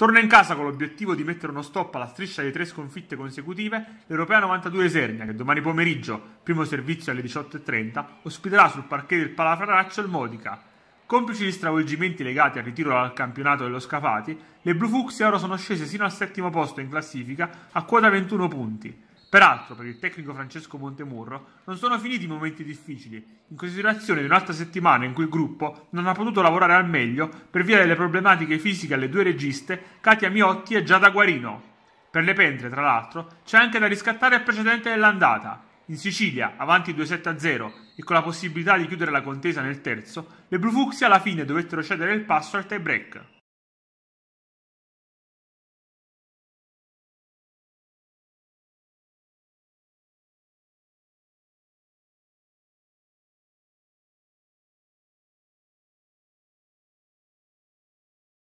Torna in casa con l'obiettivo di mettere uno stop alla striscia di tre sconfitte consecutive l'Europea 92 Esernia che domani pomeriggio, primo servizio alle 18.30, ospiterà sul parquet del Palaferraccio il Modica. Complici gli stravolgimenti legati al ritiro dal campionato dello Scafati, le Blue Fucsia ora sono scese sino al settimo posto in classifica a quota 21 punti. Peraltro, per il tecnico Francesco Montemurro, non sono finiti i momenti difficili, in considerazione di un'altra settimana in cui il gruppo non ha potuto lavorare al meglio per via delle problematiche fisiche alle due registe Katia Miotti e Giada Guarino. Per le pentre, tra l'altro, c'è anche da riscattare il precedente dell'andata. In Sicilia, avanti 2-7-0 e con la possibilità di chiudere la contesa nel terzo, le Blufuxi alla fine dovettero cedere il passo al tie-break.